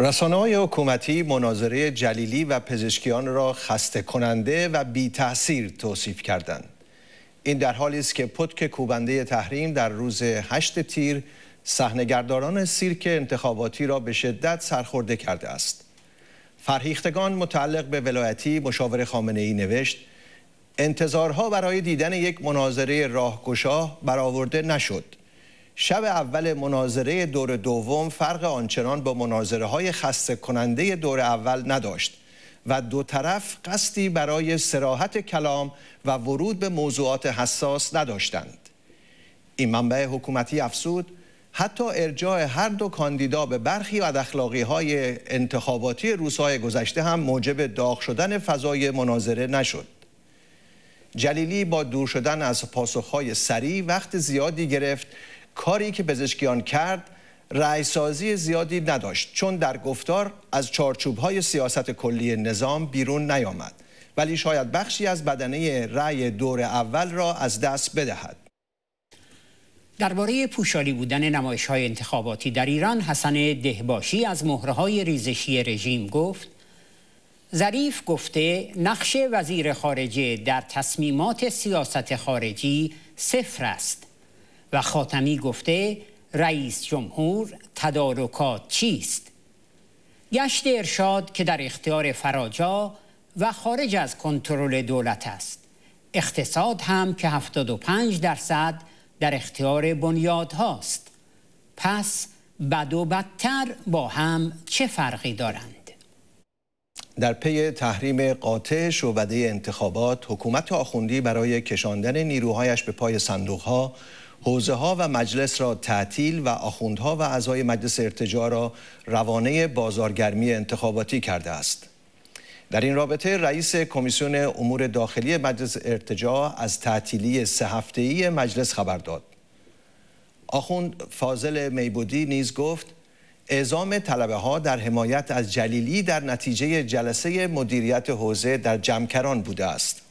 رسانه های حکومتی مناظره جلیلی و پزشکیان را خسته کننده و بی تاثیر توصیف کردند. این در حالی است که پتک کوبنده تحریم در روز هشت تیر صحنهگرداران سیرک انتخاباتی را به شدت سرخورده کرده است. فرهیختگان متعلق به ولایتی مشاور خامنه ای نوشت انتظارها برای دیدن یک مناظره راهگشا برآورده نشد. شب اول مناظره دور دوم فرق آنچنان با مناظره های خسته کننده دور اول نداشت و دو طرف قصدی برای سراحت کلام و ورود به موضوعات حساس نداشتند. این منبع حکومتی افسود حتی ارجاع هر دو کاندیدا به برخی و های انتخاباتی روزهای گذشته هم موجب داغ شدن فضای مناظره نشد. جلیلی با دور شدن از پاسخهای سریع وقت زیادی گرفت کاری که پزشکیان کرد رأیسازی زیادی نداشت چون در گفتار از های سیاست کلی نظام بیرون نیامد ولی شاید بخشی از بدنه رأی دور اول را از دست بدهد درباره پوشالی بودن نمایش های انتخاباتی در ایران حسن دهباشی از مهره های ریزشی رژیم گفت ظریف گفته نقش وزیر خارجه در تصمیمات سیاست خارجی صفر است و خاتمی گفته رئیس جمهور تدارکات چیست گشت ارشاد که در اختیار فراجا و خارج از کنترل دولت است اقتصاد هم که 75 درصد در اختیار بنیاد هاست پس بد و بدتر با هم چه فرقی دارند در پی تحریم قاطع شعبده انتخابات حکومت آخوندی برای کشاندن نیروهایش به پای صندوقها حوزه ها و مجلس را تعطیل و آخوندها و اعضای مجلس ارتجا را روانه بازارگرمی انتخاباتی کرده است در این رابطه رئیس کمیسیون امور داخلی مجلس ارتجا از تعطیلی سه ای مجلس خبر داد آخوند فاضل میبودی نیز گفت اعزام طلبه ها در حمایت از جلیلی در نتیجه جلسه مدیریت حوزه در جمکران بوده است